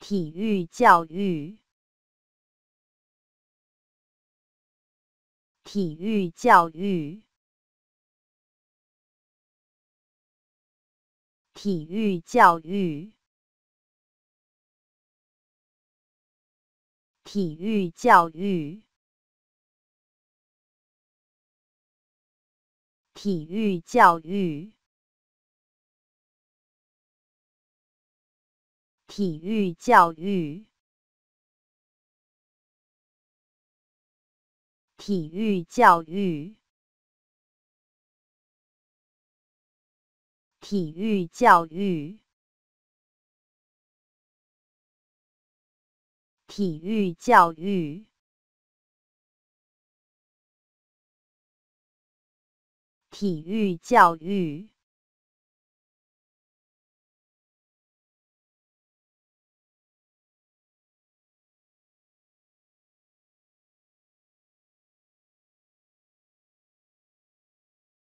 体育教育，体育教育，体育教育，体育教育，体育教育。体育教育，体育教育，体育教育，体育教育，体育教育。